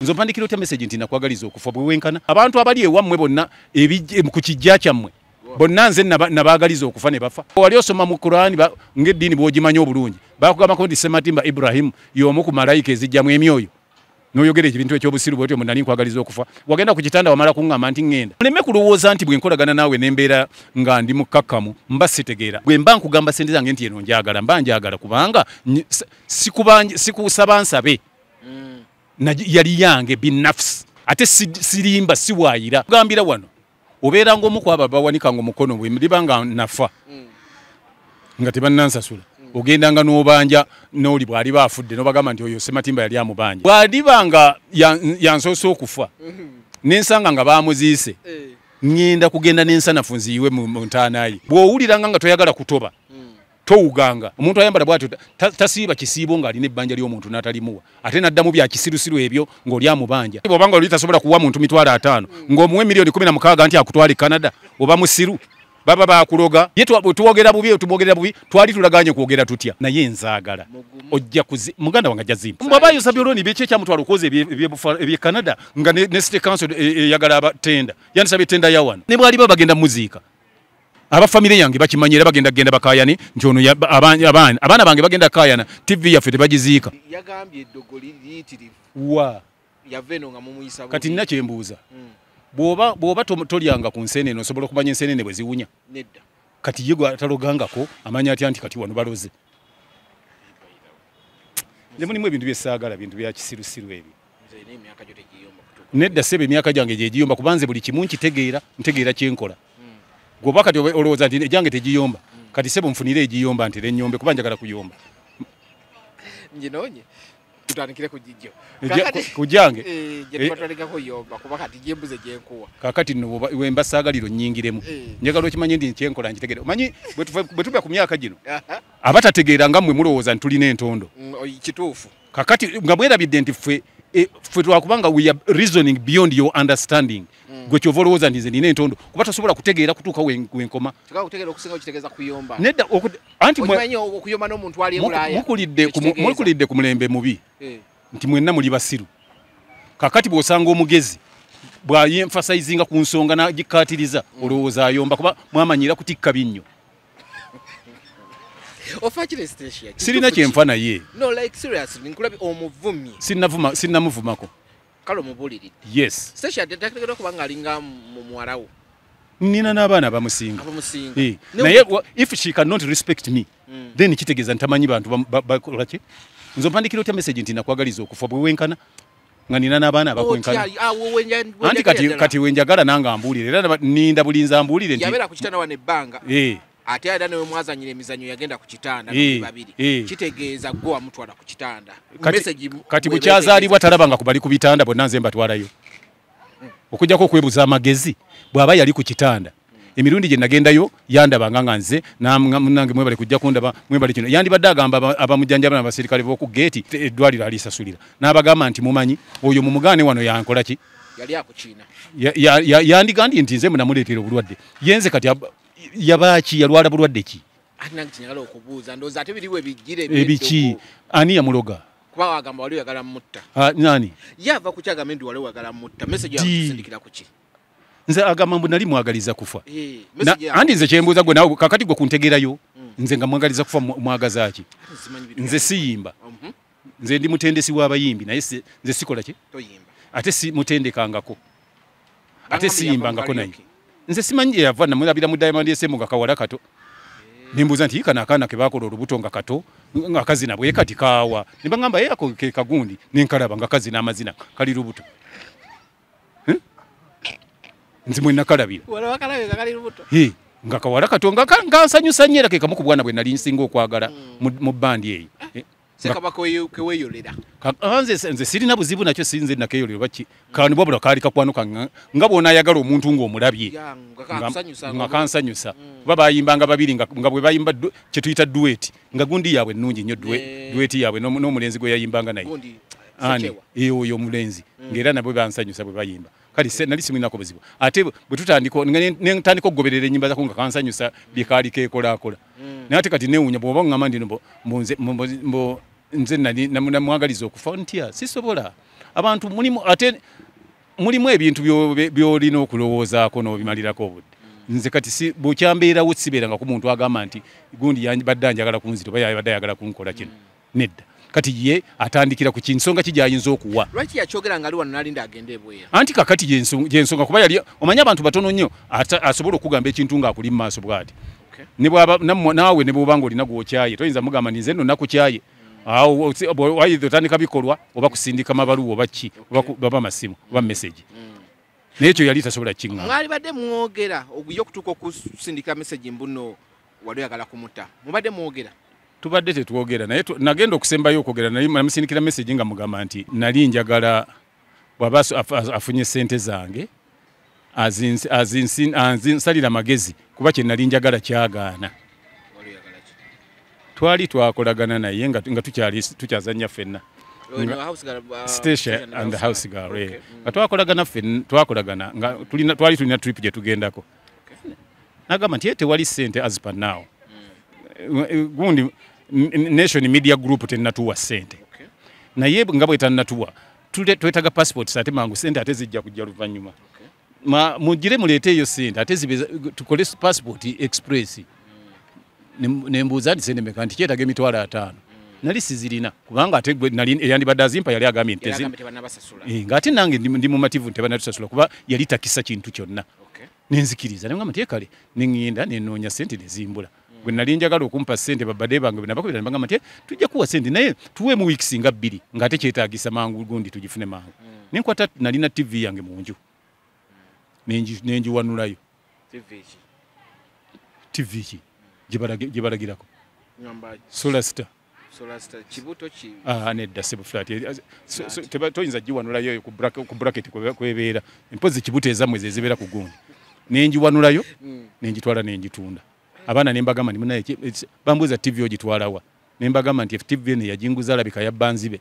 nze mpandikira otya message nti nakwagaliza okufa bwewenkana abantu abali ewammwe bonna ku kijja kyammwe bonna nze nabaagaliza okufa ne bafa wali osoma mu kurani ng'eddiini bw'ogimanyi obulungi bakugambako nti sematimba iburahimu y'omu ku malayika ezijjamu emyoyo noyogera ebintu ekyobusiru bwetyo munali nkwagaliza okufa wagenda ku kitanda wamala kuŋŋamba nti ŋŋenda muleme kulowooza nti bwe nkolagana naawe nembeera nga ndi mukkakkamu mba sitegeera bwe mba nkugamba sente zange nti eno njagala mba njagala kubanga sikusaba nsabe mm. yali yange binafsi ate sirimba si siwayira gambira wano obeera ng'omukwaba bawanika ngaomukono bwe liba nga nafa mm. nga tebannansasula mm. ogendanga n'obanja n'oli bw'aliba afudde n'obagamba nti oyo sematimba yali amubanja bw'aliba nga yansoosa okufa mm-hmm. nensanga nga bamuziise eh. ŋŋenda kugenda n'ensanafu nziyiwe mu ntaanaye bw'owuliranga nga toyagala kutoba touganga omuntu ayambala bwatyo tasiiba kisiibo ng'alina ebbanja ly'omuntu n'atalimuwa ate n'addamu byakisirusiru ebyo ng'oli amubanja oba nga oli tasobola kuwa muntu mitwalo ataano ng'omuwa emiliyoni kumi na mukaaga nti akutwala canada oba musiru baba bakuloga ye tuwogera bubi tumwogerera bubi twali tulaganye kwogera tutya naye nzaagala ojja kuzi muganda wange ajazimba mubabayosabyoloni beki ekyamutwala okwoza ebye canada nga ne state council e, e, eyagala abatenda yandisaba etenda yawano ne bwali ba bagenda muziika aba famire yange bakimanyira bagendagenda bakayane nti ono abaana abaana bange bagenda kaayana tv yaffe tebagiziika yagambye dogoli liyitirivu wa yaveno nga mumuyisa kati nina kyembuuza hmm. bw'oba bw'oba tolyanga ku nseenene osobola okumanya enseenene bwe ziwunya nedda kati ye atalogangako amanya atya nti kati wano baloze ne mulimu ebintu byesaagala bintu bya kisirusiru ebyo nedda sebe emyaka gyange gyegiyomba kuba nze buli kimu nkitegeera ntegeera kyenkola gwoba kati olowooza nti egyange tegiyomba kati sebo nfunire nti ntere nyombe kuba njagala kuyomba njinonye tutandikire ku jijjo ku jange eh, gyetwatandikako eh? yomba kuba kati gyembuze gyenkuwa kakati nno wemba saagaliro nnyingiremu eh. njagala okimanye nti kyenkola nkitegere omanyi bwe tuba ku myaka gino abatategeera nga mmwe mulowooza nti tulina entondo mm, kituufu kakati nga mwerabidde nti Eh, ffe twakubanga weare reasoning beyond your understanding mm. gwe kyova olowooza ntinze nina entondo kuba tosobola kutegeera kutuuka wenkoma nedamukulidde e ku mulembe mubi eh. nti mwenna muli basiru kakati bwosanga omugezi bwayenfasizinga ku nsonga nagikaatiriza mm. olowooza ayomba kuba mwamanyira kutikka binnyo sirina kyenfa naye sinnamuvumako kalo omubuliride yes seshategeera okuba mu mwarawo nina n'abaana abamusinga eh, naye if she cannot respect me mm. then kitegeza ntamanyi bantu bakolaki nze ompandikira otya message ntina nakwagaliza okufwa bwe wenkana nga nina n'abaana abakwenkana anti kati kati wenjagala nanga ambulire era ninda bulinza ambulire yabera kuchitana wane banga eh ate mwaza newemwazanyira emizanyo yagenda kukitanda babiri kitegeeza gwe wamutu ala message kati bukyazaalibwa talabanga kubali ku bitanda bonna nze okujja mm. ko kwebuza amagezi bw'aba yali ku kitanda mm. emirundi nagenda yo yanda banganga nze munange bali kujja mwe bali kino basirikali agamba ku n'abaserikale edwali geeti eddwaliro alisasulira n'abagamba nti mumanyi oyo mumugane wano yankola ki gandi ntinze nze munamuleetera obulwadde yenze kati yabaaki yalwala bulwadde ki anange okubuuza ate ebiki eh, ani yamuloga kuba wagamba wali mutta nani wali mutta nze agamba mbu nali mwagaliza kufa eh, andi nze kyembuuza gwe kakati gwe kuntegeerayo hmm. nze nga mwagaliza kufa mwagazaaki nze siyimba mhm. nze ndi mutendesi w'abayimbi naye nze sikola ki ate mutendekangako ate siyimbangako naye nze simanyi gyeyava namulabira mu diamond sm nga kawala kato nimbuuza nti kano akaana kebakola olubuto nga kato ngaakazina bwe kati kaawa nebagamba yeyako kekagundi nenkalaba nga kazina amazina kali lubuto nzimwenakalabira nga kawala kato nga nsanyusa nyo era kekamu ku bwana bwe nali nsinga okwagala mu bandi eyo eh? sekabaka keweeyolera nze nze sirina buzibu nakyo sinze nakeeyolera baki kani wabula kaali kakwano kange nga bw'onaayagala omuntu ng'omulabye nga kansanyusa kuba mm. bayimbanga babiri nga bwe bayimba kye tuyita duweti nga gundi yaabwe ennungi nnyo duweti yaabwe n'omulenzi gwe yayimbanga naye ani eyo ee, omulenzi mm. ng'era nabwe bansanyusa bwe bayimba kati nali simwinako buzibu ate bwe tutandika nentandika okugoberera enyimba zako nga kansanyusa byekaali keekolakola mm. naye ate kati newunya bwoba ŋŋamba ndi mbo nze namwagaliza ntya ah, sisobola abantu mulimu ate mulimu ebintu byolina okulowoozaako n'obimalirako obudde nze kati si bukyambeerawo ku muntu agamba nti gundi badde anjagala kunzita oba yabadde ayagala kunkola kino hmm. nedda kati ye atandikira ku kinsonga ki gy'ayinza okuwa lwaki yakyogera nga ali nalinda agende ebweya anti kakati gyensonga kuba yali omanye abantu batono nnyo asobola okugamba ekintu ng'akuli mu maaso bw'ati nawe ne bwoba ng'olina gw'okyaye toyinza mugamba ni nno nakukyaye awo wayidde otandika bikolwa oba kusindika mabaluwa oba ki baba masimu oba message naye ekyo yali tasobola kiŋŋa mwalibadde mwogera oguye okutuuka okusindika message mbuno wali oyagala kumuta mubadde mwogera tubadde tetwogera naye nagenda okusembayo okwogera naye namusindikira message nga mugamba nti nali njagala bw'aba afunye sente zange azinsalira magezi kuba kye nali njagala kyagaana twali twakolagana naye nga tukyazanya ffenna station uh, and house girl mm. nga twakolagana ffenna twakolagana nga twali tulina trip gye tugendako nagamba nti tewali sente now mm. gundi nation media group tenatuwa sente naye nga bwetanatuwa twetaga passport ate mangu sente ate zijja kujja luvannyuma mugire mulete eyo sente ate tukole passport express ne mekanti sendemeka nti kyetaaga emitwalo ataano nali sizirina kubanga ate eyandibadde zimpa yali agami ntezi agambye nting'ate eh, nange ndi mumativu nti tebanatusasula kuba yali takisa kintu kyonna nenzikiriza nagamba nti kale neŋŋenda nenoonya sente nezimbula gwe nali njagala okumpa sente babadde bange nabakubira nibagamba nti eh, tujja kuwa sente naye tuweemu wiikisi nga bbiri ng'ate kyetaagisa mangu gundi tugifune mangu hmm. nenkwata nalina tv yange mu nju nengiwanulayo tv ki gye nyambaji sola sita sita ah aneda nedda sebuflattoyinza eh, eh, giwanulayo ku bracket kwebeera empozi kibuto ezammwe zezibeera ku gundi nengiwanulayo hmm. nengitwala nengitunda abaana nembagamba nimunaye bambuuza tv wa nemba gama nti tv eno yajinguza alabika yabba nzibe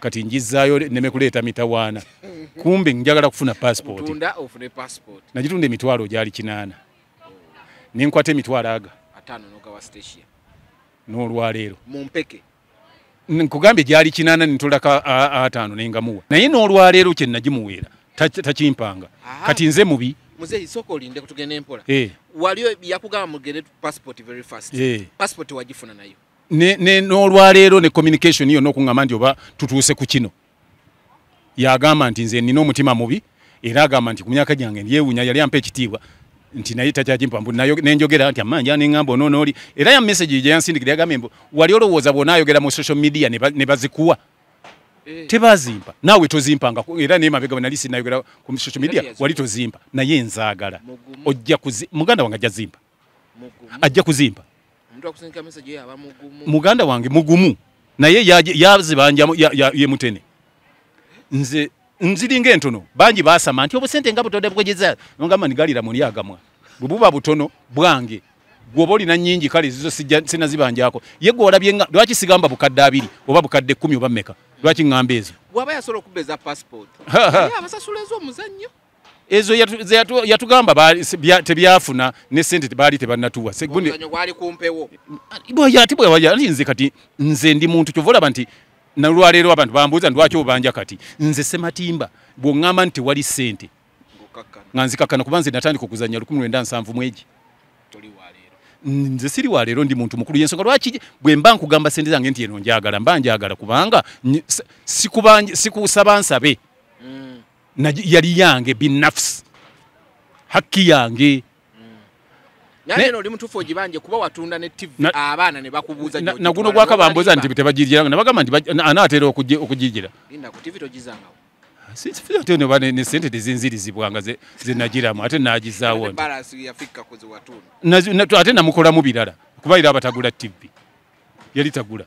kati njizaayo nemekuleta mitawana mitawaana kumbe njagala kufuna passport ufune passport nagitunda emitwalo gyali kinaana nenkwata emitwalo aga noga ataano n'ogawa station lero mumpeke nkugambye gyali kinaana nitolaka ataano nengamuwa naye n'olwaleero kye nagimuweera takimpanga kati nze mubi muzeeyi sooka olinde kutugenda empola eh. wali yakugamba mugere passport very fast eh. passport wagifuna nayo n'olwaleero ne lero ne communication iyo n'okuŋŋamba nti oba tutuuse kuchino ya gama nti nze nina mutima mubi era agamba nti ku myaka gyange ndyewunya yali ampa ekitiibwa nti naye takyagimpa mbu nayo nenjogera nti amanja neŋŋamba onoono oli era ya meseji gye yansindikira yagambye mbu wali olowooza gera mu social media ne bazikuwa eh. tebazimpa naawe nga era nemabega nayo gera ku social media wali tozimpa naye nzagala ojja muganda wange ajja zimpa ajja kuzimpa muganda wange mugumu naye ya, ye mutene nze nziringa entono bangi basama nti obusente nga butonde bukugeza nogamba nigalira mulyagamwa bwe bububa butono bwange gwoba na nyingi kale zizo sina sinazibanjako ye gwolabye lwaki sigamba bukadde abiri oba bukadde ekkumi oba mmeka lwaki ŋŋamba ezo bwaba yasobola okubeza passport abasasula ez'omuzannyo ezo yatugamba tebyafuna ne sente baali tebannatuwa ati nze kati nze ndi muntu chovola banti nalwaleero abantu bambuuza ndwaki banja kati nze sematimba bw'oŋŋamba nti sente ssente nga nzikakkana kuba nze natandika okuzannya 1970 mwegi nze siri waleero ndi muntu mukulu yensonga lwaki bwe mba nkugamba sente zange nti eno njagala mba njagala kubanga sikusaba mm. na yali yange binafsi haki yange neno yaani limutufu ogibanje kuba watunda ne tv abana ne bakubuza nyo. na guno gwaka gwakabambuuza nti na bagamba nti anaatera okugirigira linda ku tv mu ate najiza wonde. noba kuzi watuna. Na ate na mukola mu bilala kuba era batagula tv yali tagula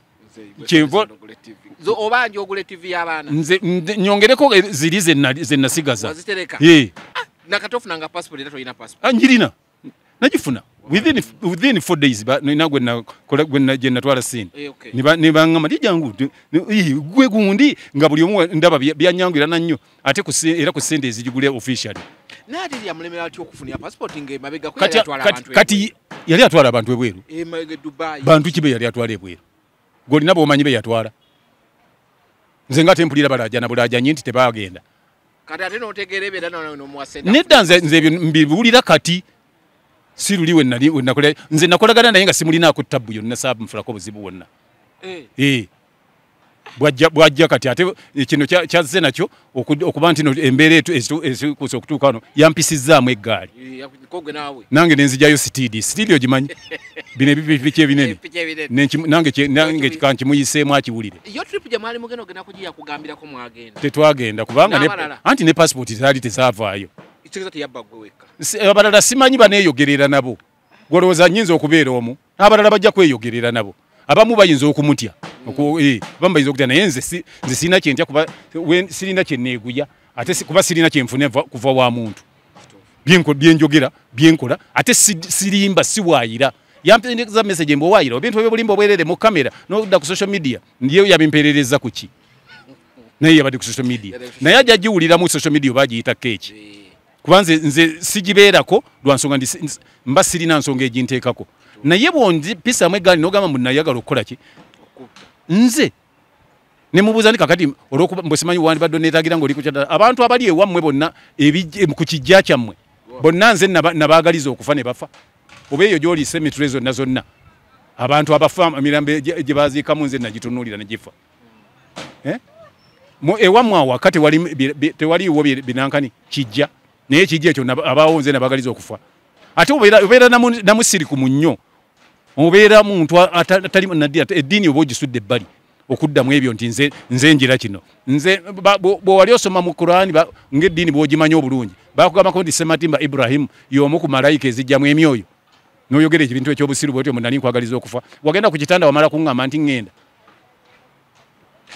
Zo obanje ogule tv abana. nze nyongereko zilize eh, ziri zenasigaza ah, nakatofunanga passport era tolina passport Anjirina. Ah, nagifuna within within four days nagwe nakola gwe je natwala sini ne baŋŋamba ndi jangu gwe gundi nga buli omu ndaba byanyangirana nnyo ate era ku sente zijugule officially kati yali atwala abantu ebweru eh, bantu kibe yali atwala ebweru golina bomanyi be yatwala nze nga tempulira balajana bulajanye nti tebagenda nedanze nze mbiwulira kati siruli we nali we nakole nze nakolagana naye nga simulina akuttabu yonna saabu mfulako obuzibu wonna e. Eh. e. Eh. bwajja bwajja kati ate eh, kino kyazze nakyo okuba nti no embeera etu ezikusa okutuuka wano yampisizzaamu eggaali e, nawe nange nenzijayo sitiidi sitiidi ogimanyi bino ebipiki ebinene nange nange kika nkimuyiseemu akiwulire tetwagenda kubanga ne, anti ne passipooti zaali tezaavaayo ikigeza tiyabagwe weka abalala simanyi baneyogerera nabo gworoza nyinzo okubeera omu abalala bajja kweyogerera nabo abamu bayinza okumutya mm. eh, abamu bayinza okutya naye nze sirina kyentya kuba sirina kyeneeguya ate kuba sirina kyenfune kuva wa muntu byenjogera byenkola ate sirimba siwayira yampeereza meseje mbuwayira obintu ebyo bulimba obwerere mu kamera nodda ku social media niyo yabimpeerereza ku ki naye yabadde ku social media naye ajja giwuliramu social media oba agiyita keeki eh. kubanze nze sigiberako lwansonga ndi mba sirina nsonga ejinteekako naye bwondi pisa amwe gali nogamba mbu nayagala okukola ki nze nemubuuza ndi kakati olwokuba mbwe simanyi wandibadde neetagira ngaoli abantu abali ewammwe bonna ku kijja kyammwe bonna nze nabaagaliza okufa ne bafa oba eyo gyoliisa emitule zonna zonna abantu abafa emirambo gye baziikamu nze nagitunuulira negifa eh? ewammwe awaka tewaliiwo binankani kijja naye kiri ekyo abaawo nze nabagaliza okufa ate obeera namusiriku mu nnyo obeera muntu eddiini oba ogisudde ebbali okuddamu ebyo nti nze njira kino bwewali osoma mu qurani ngaeddiini bwogimanyi obulungi bakugambako nti sematimba ibrahimu y'omu ku malayika ezijjamu emyoyo noyogera ekibintu ekyobusiru bwetyo munali nkwagaliza okufa wagenda ku kitanda wamala kuŋŋamba nti ŋŋenda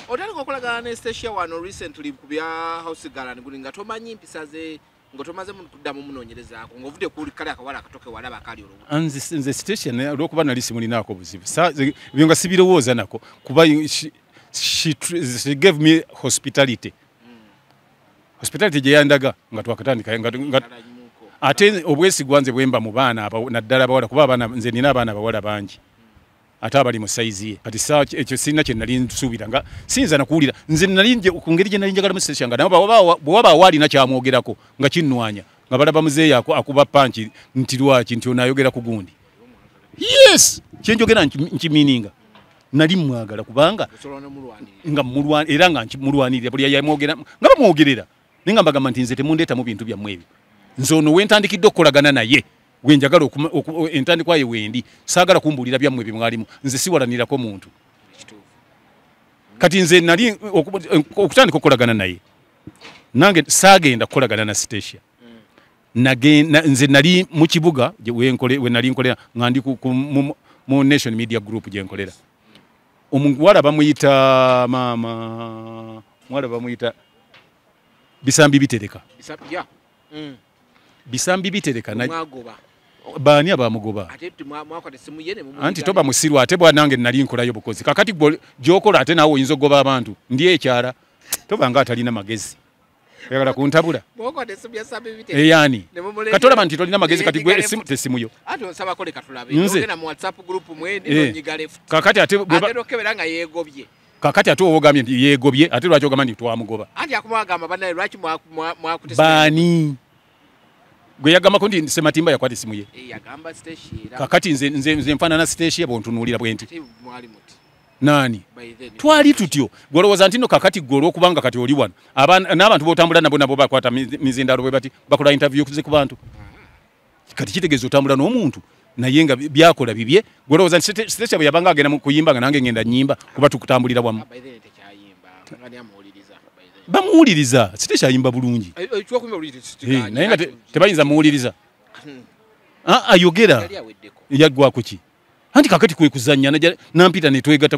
otandika okulagana nestasia wano recently ku bya housegaran guli nga tomanyi mpisa ze ngotomaze mukudamu munonyereza ako ngovude kuli kale akawala akatoke wala bakali olobu anzi nze station ro eh, kuba na lisi muli nako buzibu sa byonga sibiro woza nako kuba she, she, she gave me hospitality mm. hospitality je yandaga ngatu akatani kaya ngatu ngat... ate obwesi gwanze bwemba mubana aba na dalaba wala kuba abana nze ninaba abana bawala banji ba ate abali saizi kati saa ekyo sina kye nali nsuubira nga siyinza nakuwulira nze nali ku ngeri gye nali njagalamu sesyanga naye bwewaba awaalina kyamwogerako nga kinnwanya nga balaba yako akuba panchi nti lwaki nti onaayogera ku gundi yes kyenjogera nkimiininga nali mwagala kubanga nga mulwani era nga mulwanirira buli yamwogera nga bamwogerera ninga nga mbagamba nti nze mu bintu byammwe ebyo nze ono wentandikidde okukolagana naye wenjagala entandikwa ye wendi saagala kumbuulira byammwe byemwalimu nze siwalanirako muntu kati nze nali okutandika okukolagana naye nange saagenda kukolagana na sitatia nze nali mu kibuga wenali nkolera nga ndi mu nation media group gyenkolera omuwala bamuyita maama muwala bamuyita bisambi bitereka mm. bisambi bitereka baani abamugoba anti toba musiru ate bwanange nali nkolayo bukozi kakati gyokola ate naawe oyinza ogoba abantu ndi ekyala toba nga atalina magezi oyagala kuntabula eyani eh, katolaba nti tolina magezi kati gwe tesimu yo nze eh. kakati ate kakati ate obogambye nti yeegobye ate lwaki ogamba nti twamugoba bani gwe yagambako nti sematimba yakwata esimu ye eh, kakati nze, nze, nze nfaanana siteshi bwontunuulira bwe nti naani twali tutyo gwolowooza ntino kakati goro kubanga kati oli wano n'abantu botambula nabo nabo bakwata mizindalo bwe bati bakola interview ku bantu kati kitegeeza otambula n'omuntu naye nga byakola bibye gwolowooza nti siteshi bwe yabanga agenda kuyimba nga nange ngenda nyimba kuba tukutambulira wamu ah, bamuwuliriza site kyayimba bulungi naye nga tebayinza muwuliriza ah, ayogera yaggwaku ki anti kakati kwekuzanya nampita netwegata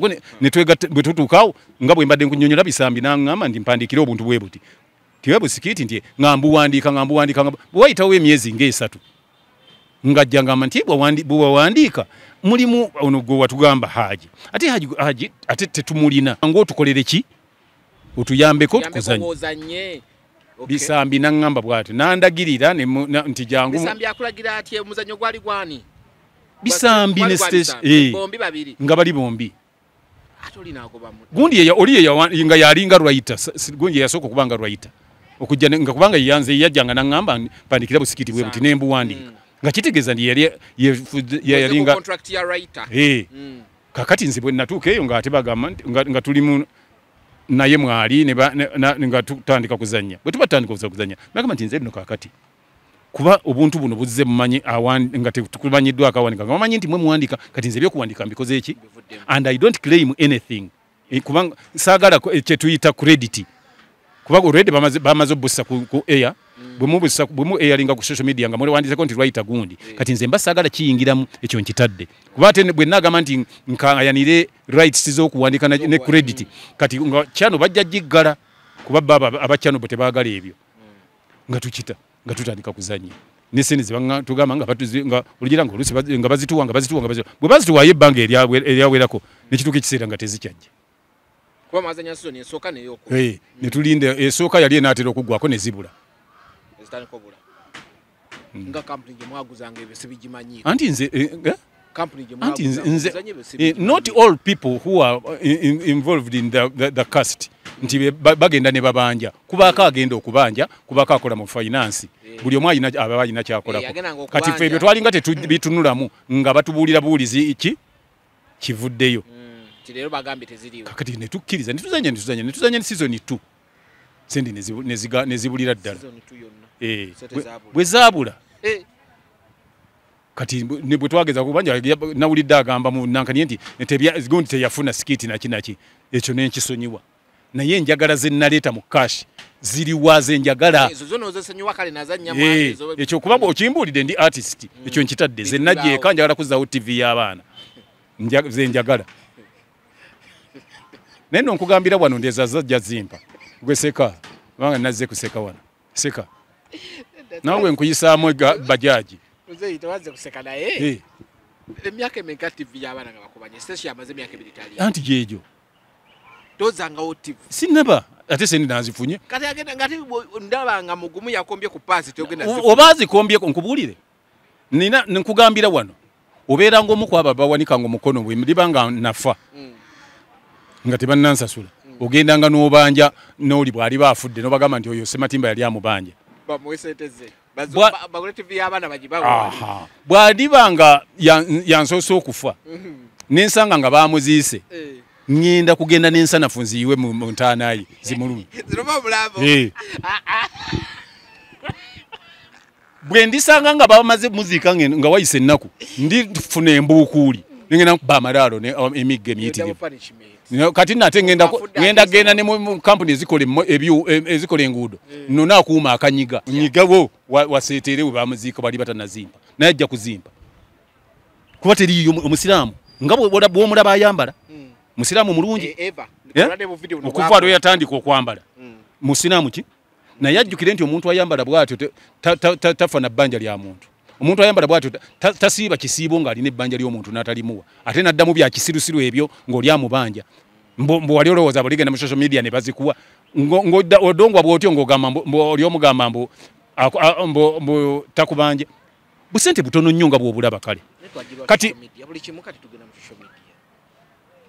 bwetutuukaawo nga bwe mbadde nkunyonyola bisambi naŋŋamba nti mpandiikire obuntu bwe buti tiwebusikiiti nti ŋambuwandiika ŋambuwandiika bwewayitawo emyezi ngaesatu ngajja ŋgamba nti bwewandiika mulimu ono gwe watugamba haaji ate haaji ate tetumulina ngaotukolere ki otuyambeko tukuzanye bisambi naŋŋamba bw'ati nandagirira nti jangu bisambi nga bali bombi gundi ya nga yalinga lwaita gundi ya soko kubanga lwaita okujja nga kubanga yeyanze yajjanga naŋŋamba mpandikira busikiti bwe buti mm nga kitegeeza nti yalinga eh. mm. kakati nzibwe natuke yo nga atibaga nga, nga tuli mu naye mwali nga tutandika kuzanya bwetuba tutandika kuzanya nagamba nti nze nno kakati kuba obuntu buno buzze mumanyi nga tukumanyiddwako awandika nga mamanyi nti mwe muwandika kati nze byokuwandika mbikoze eki and i don't claim anything kubanga saagala kyetuyita credity kuba olredi bamaze obussa ku air Mm. bwemubusa bwemu eyalinga ku social media nga mulewandizeko nti lwayita gundi mm. kati nze mba saagala kiyingiramu ekyo nkitadde kuba ate bwe nnaagamba nti nkayanire rights z'okuwandika ne credit mm. kati nga kyano bajja giggala kuba baba abakyano bwe tebaagala ebyo nga tukita nga tutandika kuzanya nesene zibatugamba nga olugira nga olusi nga bazituwa nga bazituwa nga bazituwa bwe bazituwayo ebbanga eryawerako nekituuka ekiseera nga tezikyajja kuba mazanya sizoni esooka neyokuba netulinda esooka yali enaatera okuggwako nezibula sitandika obulamu hmm. nga kampuni gye mwaguzanga ebyo sibigimanyiiko anti nze eh, anti nze eh, not all people who are eh, in, involved in the, the, the cast nti bagenda ne babanja kubaako agenda okubanja kubaako akola mu finance buli omu aba alina kyakolako kati ffe ebyo twalinga tebitunulamu nga batubuulira buulizi ki kivuddeyo hmm. kakati netukkiriza netuzanya netuzanya netuzanya ne season 2 sente nezibulira ddala bwe eh, zaabula eh. kati bwe twageza kubanja nawulidde agamba munankanye nti gundi teyafuna sikiiti nakinaki ekyo nenkisonyiwa naye enjagala ze naleeta mu kash ziriwaze njagala eh, ekyo kubanga okimbuulidde ndi artist mm. ekyo nkitadde ze najeeka njagala kuzzawo tv y'abaana ze njagala naye nonkugambira wano ndezaza jja zimpa gwe seka kubanga nazze kuseka wano seka nawe nkuyisaamu bajaji eh, emyaka emeka tv yabana nga bakubanye sesi amaze emyaka ebiri tali anti gyegyo tozangawo tv sinaba ate seni nazifunye kati agenda ngati ndabanga mugumu yakombye ku paasi togenda oba azikombyeko nkubuulire nina nkugambira wano obeera ngaomu kwaba bawanikanga omukono bwe liba nga nafa mm. nga tebannansasula mm. ogendanga n'obanja n'oli bw'aliba afudde n'obagamba nti oyo sematimba yali amubanja bamweseteze bwadiba nga yansoosa ya okufa mm -hmm. nensanga nga bamuziise ŋŋenda eh. hey. kugenda nensanafu nziyiwe mu ntaanaye zimulumi eh. ah, ah. bwe ndisanga nga bamaze muziika nga wayise ennaku ndifuna embuukuuli nengenda bamalaalo um, emigga emiyitirivu kati nate ngenda gena ne mu company ebyu ezikole e- ngudo yeah. Hmm. nuna kuuma akanyiga yeah. nyiga wo nyigawo wa ba bamuziika bali batana zimba naye ajja kuzimba kuba teriyo omusiraamu nga bwomulaba ayambala hmm. musiraamu mulungi e, eh? okuva lwe yatandika okwambala hmm. musilamu ki na ajjukire nti omuntu ayambala bwatyo tafa na banja lya muntu omuntu ayambala bwatyo tasiiba kisiibo ng'alina ebbanja ly'omuntu n'atalimuwa ate n'addamu byakisirusiru ebyo ng'oli amubanja mbo mbo olowooza boligenda mu social media ne bazikuwa odongwa bwotyo ng'ogamba oli mbo mbo takubanje busente butono nnyo nga bw'obulaba kale kati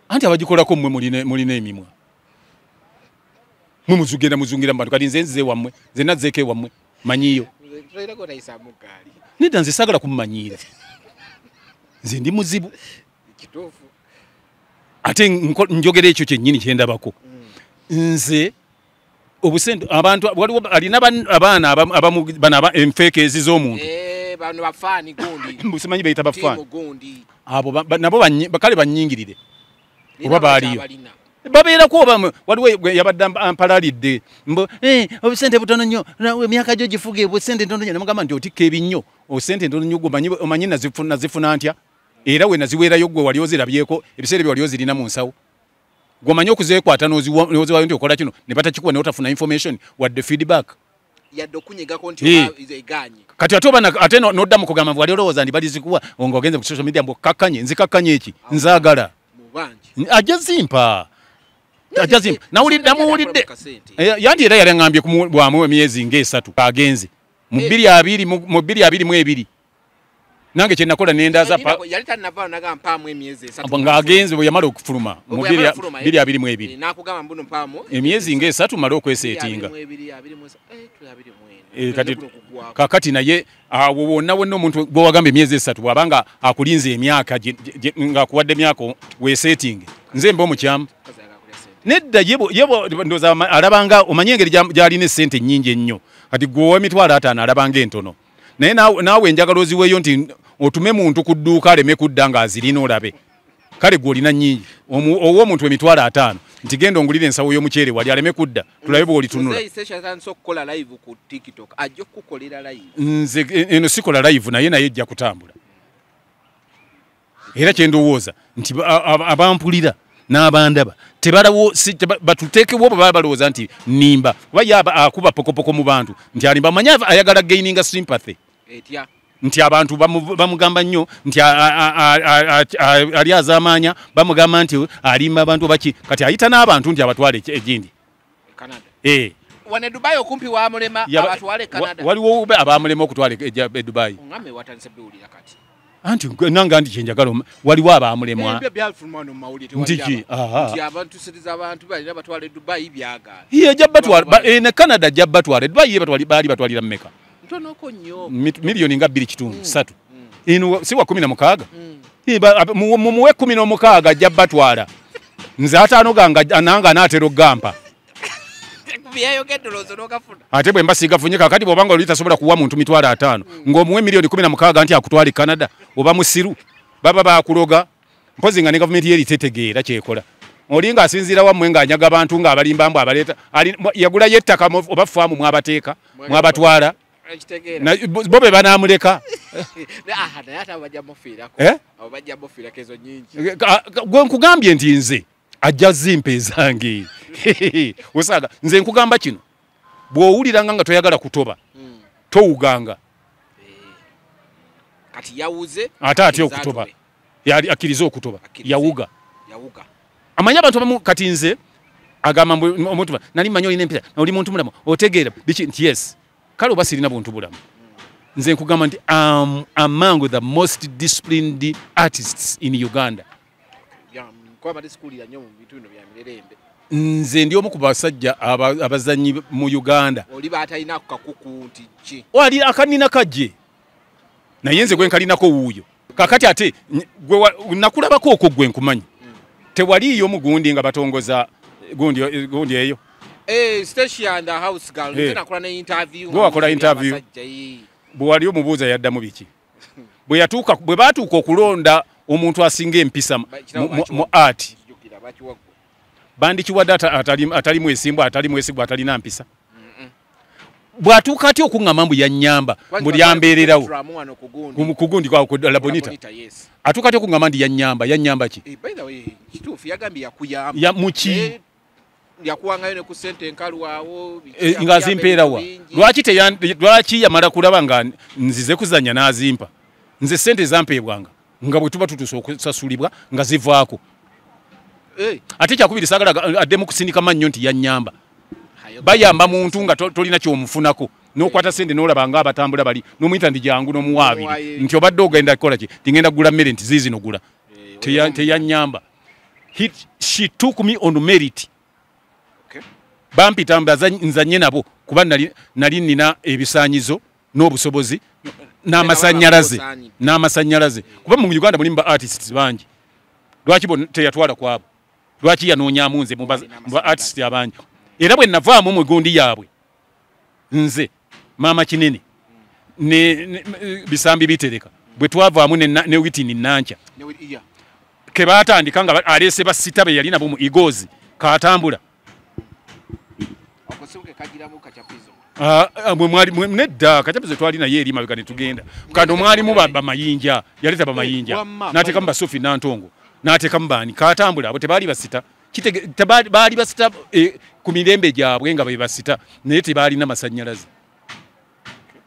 anti abagikolako mmwe mulina emimwa mwe muzugenda muzungira mu bantu kati nze nzize wammwe zenna zeeko manyiyo nedda nze saagala kumumanyira ndi muzibu ate njogera ekyo kyennyini kyendabako nze obusente abantu waliwo alina abaana abamuenfeeka ezi z'omuntu simanyi baita bafaani abo nabo kale banyingirire oba baaliyo babeerako oba waliwo yabadde ampalalidde eh, obusente butono nnyo emyaka gyo gifuga obusente ntono nyo namugamba nti otikka ebinnyo obusente ntono nnyo gomanyi nazifuna ntya era we naziweerayo yogwe wali ozirabyeko ebiseera bye wali ozirina mu nsawo gwomanyi okuzeekwata noziwayo nti okola kino ne batakikuwa neotafuna information the feedback yadde okunyigako nti ee. eganye kati ate oba ateno nodda mu kugamba bwali olowooza ndi balizikuwa nga ogenze ku social media mbo kakanye mbwekakkanye nzikakkanye eki ajazimpa ajazimpa na uli damu uli de yandi era yali ŋambye bwamu emyezi ngaesatu agenze kagenze mubiri eh. abiri mubiri abiri mwebiri nange kye nakola ne ndazapa yali tanavaa naga mpamu emiezi esatu nga agenze bwe okufuluma mu biri biri eh, abiri mu ebiri eh, nakugamba mbuno mpamu emiezi nge esatu malo okwesetinga e, kati, kakati naye awo ah, wonna wonna omuntu gwewagamba emyezi esatu bwabanga akulinze emyaka ngaakuwadde emyaka wesetinge nze mba omukyamu nedda alabanga omanye engeri gyalina esente nyingi ennyo kati gwewa emitwalo ataano alabanga entono naye naawe enjagala oziweeyo nti otume muntu kudduuka aleme kudda ng'azirina olabe kale gwolina nyingi owa omuntu emitwalo ataano nti genda ongulira ensawo y'omuceere wali aleme kudda tulabe bwolitunula nze e, eno sikola live naye naye ejja kutambula era kyendowooza nti abampulira n'abandaba tebalawo batuteekebwa oba babalowooza nti nnimba oba ye akuba pokopoko mu bantu nti alimba manyi ayagala gaininga sympathy nti abantu bamugamba nnyo nti ali azamanya bamugamba nti alimba abantu baki kati ayita n'abantu nti abatwale egindi eh. wane okumpi wamulema abatwale canada waliwo abamulema okutwala edubai e, anti nanga eh, nti kyenjagala waliwo abamulemwa ntiki ne canada jabatwala edubai ye baali batwalira mumeka ntono ko nyo milioni ngabiri kitundu 3 mm. ino mm. si wa 10 na mukaga iba mm. mu muwe 10 na mukaga jabatwala nze atano ganga ananga natero gampa biayo gedulozo nokafuna ate bwe mbasi gafunyika kati bobanga lita sobola kuwa muntu mitwala 5 ngo muwe milioni 10 na mukaga anti akutwali e Canada oba musiru baba ba kuloga mpozi nga ne government yeri tetegera chekola olinga asinzira wa mwenga anyaga bantu nga abalimba mbwa abaleta yagula yetta kama obafwa mu mwabateka mwabatwala mw bo be banamuleka eh? gwe nkugambye nti nze ajja zimpa ezange osaga nze nkugamba kino bwowuliranga nga toyagala kutoba hmm. towuganga eh, ate atya okutoba akkirize okutoba yawuga amanyi abantu bamu kati nze agamba omuntu nali manyi olina empisa oli muntu mulamu otegeera bikinti yes kale oba sirina buntu bulamu nze nkugamba nti um, among the most disciplined artists in uganda nze ndi omu ku basajja abazanyi mu uganda ali akanina kajje naye nze gwe nkalinako wuuyo kakati ate nakulabako okwo gwe nkumanyi hmm. tewaliiyo omugundi nga batongoza gundi eyo Eh station the house girl hey. Eh. nzinakula ne interview. Bwo akola interview. Bwo aliyo mubuza yadda mu biki. bwe yatuka bwe batuka okulonda omuntu asinge empisa mu art. Bandi kiwa data atali atali mu esimbo atali mu esibwa atali na mpisa. Bwatu kati okunga mambu ya nyamba muri ambererawo. Kugundi kwa ku labonita. Yes. Atukati okunga mandi ya nyamba ya nyamba ki? Hey, eh, by the way, kitu fiaga mbi ya kuyamba. Ya muchi. Hey. Eh, yakuwangayo ne ku sente enkaluwaawo eh, ngaazimpeerawa lwaki yamala kulaba nga nzize kuzanya n'azimpa nze sente ezampeebwanga nga bwe tuba tutuusa okusasulibwa nga zivaako eh. ate kyakubiri saagala addemu kusindika mannyo nti yanyamba bayamba muntu nga tolina kyomufunako nokwata eh. sente nolaba nga abatambula bali nomuyita ndi jangu nomuwaabiri nti obadde ogenda kkolak tingenda gula mmere nti ziizinogula teyanyamba she took me on merit bampitambula nzannye nabo kuba nali nina ebisaanyizo n'obusobozi n'amasanyalaze n'amasanyalaze kuba mu uganda mulimu ba artists bangi lwaki teyatwala kwabo lwaki yanoonyamu nze muba artist abangi era bwe navaamu migundi yaabwe nze maama kinene bisambi bitereka bwe twavaamu ne witini nankya kebatandika nga alese basita be yali nabo mu igoozi katambula Ah, ah, mwe mwali nedda kacapizo twali naye eri mabega netugenda kandi omwalimu bamayinja yaleta bamayinja natekamu basofi nantongo natekamu bani katambula abo tebaali basita baali basita e, ku mirembe gyabwe nga bebasita naye tebaalina masanyalaze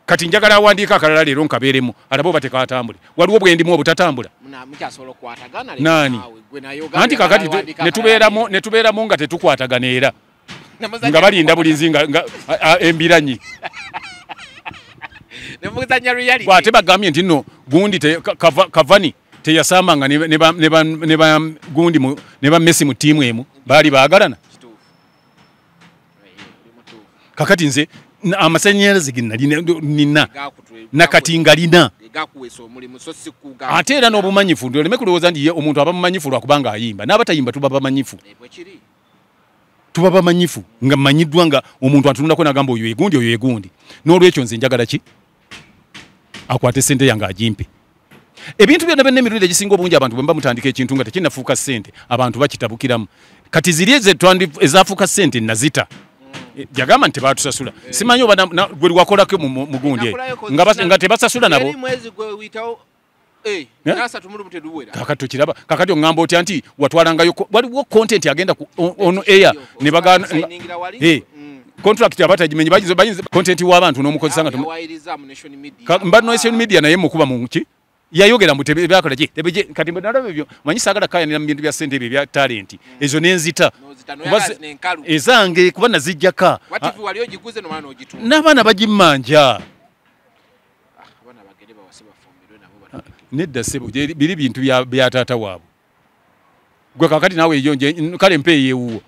kati njagala awandiika akalala leero nkabeeremu alabe oba tekatambule waliwo bwendimu obutatambula nani anti kakati netubeeramu nga tetukwatagana era nga balinda bulinzi embiranyi bwate bagambye nti nno gundi kavani teyasambanga gundi ne bamesi mu tiimu emu baali baagalana kakati nze amasanyalazi geninna nakati ngalina ate era n'obumanyifu ndioleme kulowooza ndi omuntu aba mumanyifu lwakubanga ayimba n'abatayimba tuba bamanyifu eh, tuba bamanyifu nga mmanyiddwa nga omuntu atunulako nagamba oyo egundi oyo egundi n'olwekyo nze njagala ki akwate sente yange agimpe ebintu byonna byonna emirundi egisinga obungi abantu bwe mba mutandika ekintu nga tekinnafuuka sente abantu bakitabukiramu kati ziri ezafuuka sente nazita yagamba mm. nti tebatusasula mm. simanyi oba gwe liwakolako mugundi nga tebasasula nabo nasa tumulumute luwera kakati okiraba kakati anti. otya nti Wali waliwo content agenda ono air Hey. Mm. contract aba tagimenyi content w'abantu n'omukozesa nga ah, mba nation media ah. naye mukuba mu ki yayogera mu byakola Tebe tebeje kati nalaba ebyo manyi saagala kaya mu bintu bya ssente ebyo ebya talenti mm. ezo nenzita ezange kuba nazijjaka n'abaana bagimmanja abaana bagere bawase bafumbirwe nabo ah, nedda sebo biri bintu bya taata waabwe gwe kakati nawe eyonje kale mpeeyo ewuwo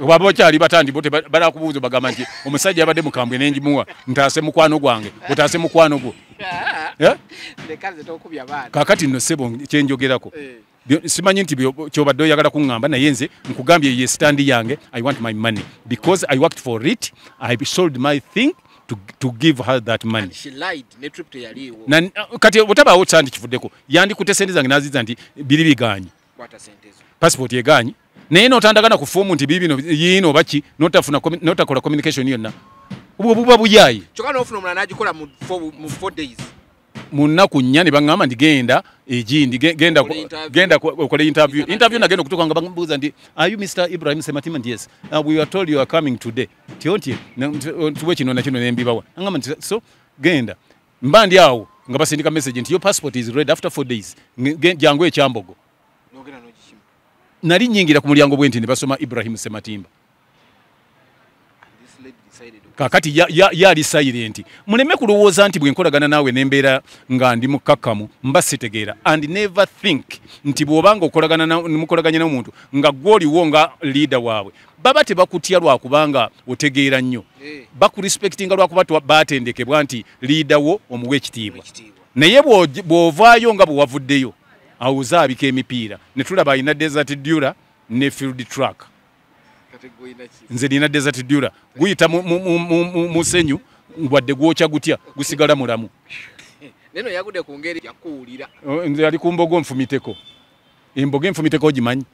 waba okyali batandi bote balaa kubuuza bagamba nti omusajja abadde mukambwe nenjimuwa ntaase mukwano gwange otaase mukwano gwo eh? kakati nno sebo kyenjogerako eh. simanyi nti kyobadde oyagala kuŋŋamba naye nze nkugambye yo estandi yange i want my money because i worked for it i sold my thing to, to give her that money and she lied ne trip to wo na kati wotaba outsand kivuddeko yandikutte sente zange naziza nti biri biganye passport ye ganyi na ino notandagana ku foomu nti biibino yiino baki nota notakola communication yonna obwo buba buyayi kyokka nofuna omulala nagikola mu 4 days munaku nnya ne baŋŋamba nti genda egindi genda kwa interview interview nagenda okutuuka nga bambuuza nti are you mr ibrahim sematima ndi yes uh, we are told you are coming today tyo nti tuwe kino nakino nembibawa aŋamba nti so genda mbandi awo nga basindika message nti your passport is ready after four days jangu ekyambogo nali nyingira ku mulyango bwenti nti basoma ibrahim sematimba kakati yaali ya, ya silenti muleme kulowooza nti bwenkolagana naawe nembeera nga ndi mukakkamu mba sitegeera and never think nti bwobanga omukolaganya nomuntu nga gwoliwo nga liada waabwe baba tebakutya lwakubanga otegeera nnyo hey. Eh. bakurespectinga lwakuba batendekebwa nti liada wo omuwe ekitiibwa naye bwovaayo nga bwewavuddeyo awozaabika emipiira netulaba ayina desert dura ne field track nze nina desert dura guyita musenyu wadde gwokya gutya gusigala mulamu nze ali ku mboga nfumiteko emboga enfumiteko ogimanyi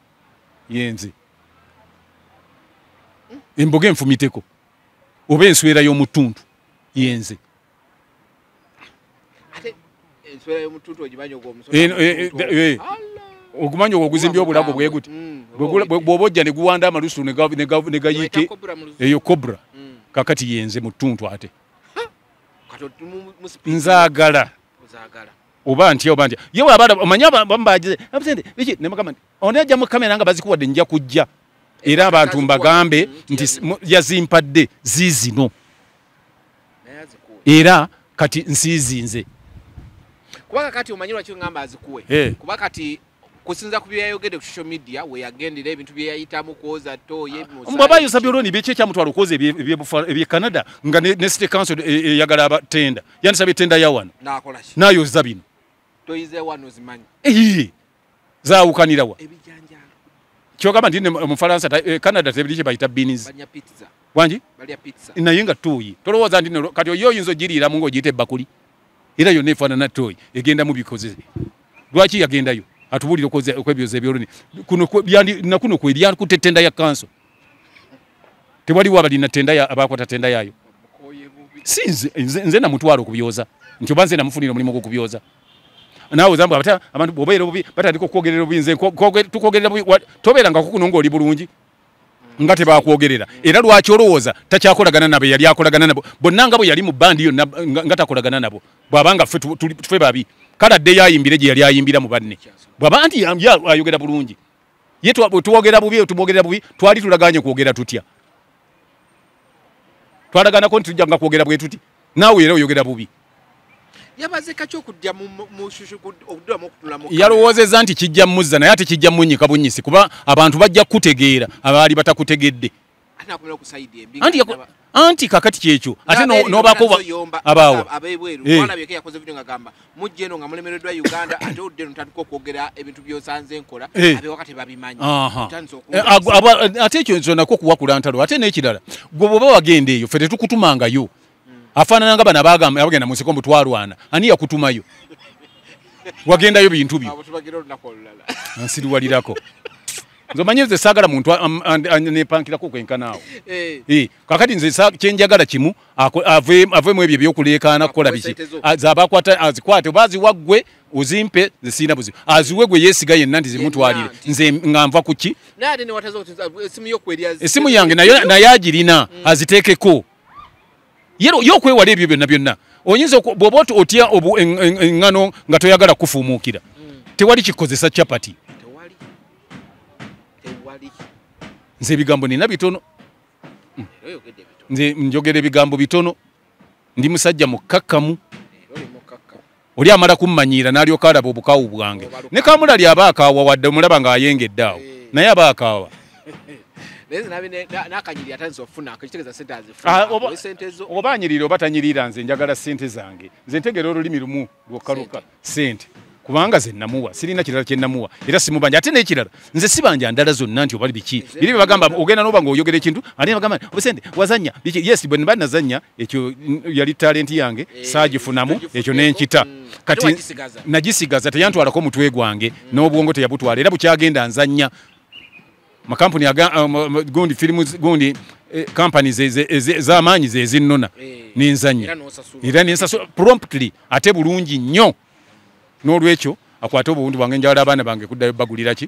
yenze emboga enfumiteko oba enswera y'omutuntu yenze ensweray'omutuntu ogimanyi ogomusoa okumanya okwogizimbya obulago bweguti mm, bwoba ojja neguwanda amalusu negayiike eyo kobra mm. kakati yenze mu ttuntu ate nzaagala oba ntya oba ntya ye bwabaa omanye bambaonaja mukamera nga bazikuwadde nja kujja era abantu mbagambe mm, nti yazimpadde ziizino era kati nsiizinze kubaka kati omanyi lwakyo gamba azikuwe eh. kuba kati kusinza ku bye ku social media we yagendera ebintu bye yayitamu kwoza tooye ah, mbwaba yosabye olwoni biki ekyamutwala okwoza ebye canada nga ne state council eyagala e, abatenda sabye tenda ya wano n'ayoza bino toyize wano zimanyi eh, zaawukanirawa kyogamba nti ne mufalansa e, canada tebiri kye bayita beans wangi naye nga tuuyi tolowooza nti kati oyo oyinza ogiriiramu ng'ogiyita ebbakuli era yonna na tooyi egenda mu bikoze lwaki yagendayo atubuulire okwebyoza ebyoloni na kuno kwe lyakutte kutetenda ya kanso wabali abalina tenda abakwata tenda yayo si nze nze na namutwala kubyoza nti na mfunira mulimo omulimu kubyoza naawe zamba abata abantu bwobeera obubi batandika okwogerera obubi nze tukogerera bubi tobeerangako kuno oli bulungi nga kuogerera era lwaki olowooza takyakolagana nabo yali akolagana nabo bonanga bo yali mu bandi yo nga takolagana nabo bw'abanga ffe babi kale addeyo ayimbire gye yali ayimbira mu banne bwaba nti um, ayogera bulungi ye tuwogera bubi tumwogerera bubi twali tulaganye kwogera tutya twalaganako nti tujanga kwogera bwe tuti naawe era oyogera bubi yalowoozezza nti kijja mmuzza naye ate kijja munyika bunyisi kuba abantu bajja kutegeera abaali batakutegedde nakomera okusaidia embiga anti kakati kyekyo ate nobako abaawa eh. yakoze vidio nga gamba mujja eno nga mulemereddwa uganda ate odde no ntandika okwogera ebintu byosanze enkola abewaka tebabimanyi ate ekyo zonako okuwakula ntalo ate n'ekirala gwoba oba wagenda eyo ffe tetukutumangayo hmm. afaanana nga bana bagenda mu nsiko mutwalwana ani yakutumayo wagendayo bintu byo nsiriwalirako nzomanye nze saagala muntu nepankirako kwenkanaawo eh. eh, kakati nze kyenjagala kimu avemu ebyo ebyokuleekaana kukola biki zabakwata azikwate oba aziwaggwe ozimpe zisiina buzibu aziwe gwe yeesiga yenna nti zimutwalire nze nga nva ku ki esimu yange naye agirina mm. aziteekeko yokwewala ebyo byonna byonna oyinza bwoba otya eŋŋano nga toyagala kufuumuukira mm. tewali kikozesa capati waliki nze bigambo nina eh, bitono nze njogera ebigambo bitono ndi musajja mukakkamu eh, oli amala kummanyira n'alyoka alaba obukawu bwange ne kamulali aba akaawa wadde omulaba ng'ayengedde awo eh. naye aba akaawa obanyirira ah, oba tanyirira nze njagala sente zange nze ntegera olulimi lumu lwokkaluka sente kubanga ze namuwa sirina kirala kye namuwa era simubanja ate nekirala nze sibanja ndala zonna nti obali biki biri bagamba ogenda noba ngaoyogera ekintu ate bagamba obusente wazanya yes bwe niba nazanya ekyo yali talenti yange eh, saagifunamu ekyo nenkita mm. kati nagisigaza teyantwalako omutwe gwange mm. n'obwongo teyabutwala era bukyagenda nzanya makampuni uh, gundi firimu gundi kampani eh, z'amaanyi zezinnona eh, ninzanya era nensasula promptly ate bulungi nnyo n'olwekyo akwate obuwundi bwange njawala abaana bange kuddayo bagulira ki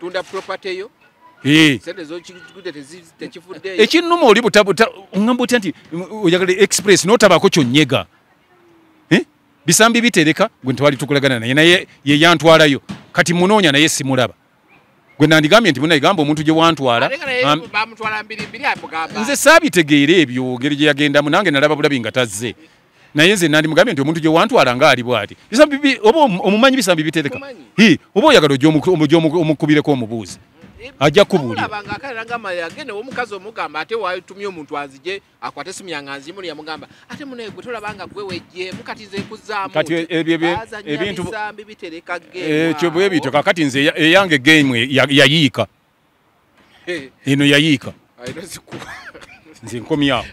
tunda propat eyo ekinuma oli buaamba otya nti mm, oyagala express notabako kyonyega eh? bisambi bitereka gwe ntewali tukulagana naye naye yeyantwalayo kati munoonya naye simulaba gwe nandigambye nti munaigamba omuntu gyewantwala nze saabitegeera ebyo ngeri gye yagendamu nange nalaba bulabi nga tazze naye nze nandimugambye nti omuntu gye wantwala ngaali bw'ati oba omumanyi bisambi bitereka oba oyagala omukubireko omubuuzi ajja abanga kubuuliraomukazi omugamba ate watumye omuntu azije akwate esimu yange anzimuli yamugamba ate munaye gwe tolabanga gwe wejjeemu kati ebintu nze nkuzaamubiterekekyo bwe bityo kakati nze eyange gemu yayiika eno yayiika nze nkomyawo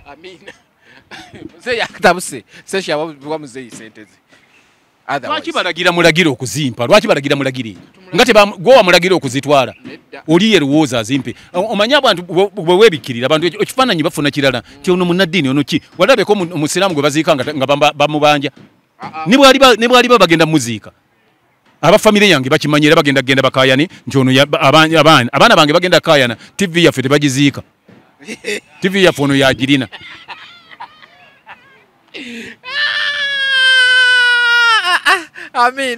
se yakatabuse se shyaba mzee sente lwaki balagira mulagira okuzimpa lwaki balagira mulagire ba gwe wamulagira okuzitwala oli ye ruwoza azimpe omanye abantu bwewebikirira abantu ekifaananyi bafuna kirala ti ono munnaddiini ono ki walabeko omusiraamu gwe baziika nga bamubanja ah, ah. ne bwaliba bagenda muziika aba famire yange bakimanyi era bagenda bakayani bakayane nti ono abaana bange bagenda kayana tivi yaffe tebagiziika ya yaffe ono yagirina Ah, ah, ah, amin